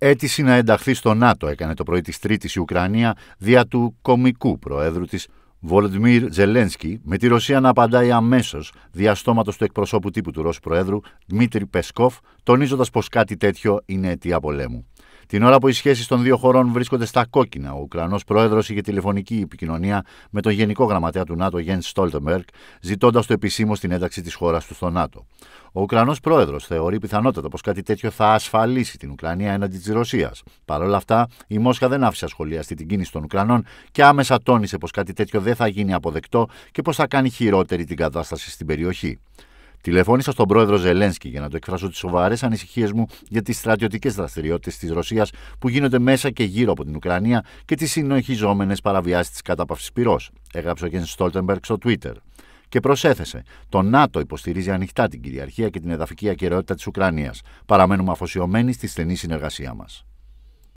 Έτσι να ενταχθεί στο ΝΑΤΟ έκανε το πρωί της Τρίτης η Ουκρανία δια του κομικού προέδρου της Βολοντμίρ Ζελένσκι, με τη Ρωσία να απαντάει αμέσως διαστόματο του εκπροσώπου τύπου του Ρώσου Προέδρου Δημήτρη Πεσκόφ, τονίζοντας πως κάτι τέτοιο είναι αιτία πολέμου. Την ώρα που οι σχέσεις των δύο χωρών βρίσκονται στα κόκκινα, ο Ουκρανός πρόεδρος είχε τηλεφωνική επικοινωνία με τον Γενικό Γραμματέα του ΝΑΤΟ, Γιάννη Στόλτεμπεργκ, ζητώντας το επισήμως την ένταξη της χώρας του στο ΝΑΤΟ. Ο Ουκρανός πρόεδρος θεωρεί πιθανότατα πως κάτι τέτοιο θα ασφαλίσει την Ουκρανία έναντι της Ρωσίας. Παρ' όλα αυτά, η Μόσχα δεν άφησε ασχολία την κίνηση των Ουκρανών και άμεσα τόνισε πως κάτι τέτοιο δεν θα γίνει αποδεκτό και πως θα κάνει χειρότερη την κατάσταση στην περιοχή. Τηλεφώνησα στον πρόεδρο Ζελένσκι για να του εκφράσω τις σοβαρές ανησυχίες μου για τις στρατιωτικές δραστηριότητες της Ρωσίας που γίνονται μέσα και γύρω από την Ουκρανία και τις συνεχιζόμενε παραβιάσεις της κατάπαυσης πυρός, έγραψε ο Γιάννης Στόλτεμπεργκ στο Twitter. Και προσέθεσε: Το ΝΑΤΟ υποστηρίζει ανοιχτά την κυριαρχία και την εδαφική ακεραιότητα της Ουκρανίας. Παραμένουμε αφοσιωμένοι στη στενή συνεργασία μας.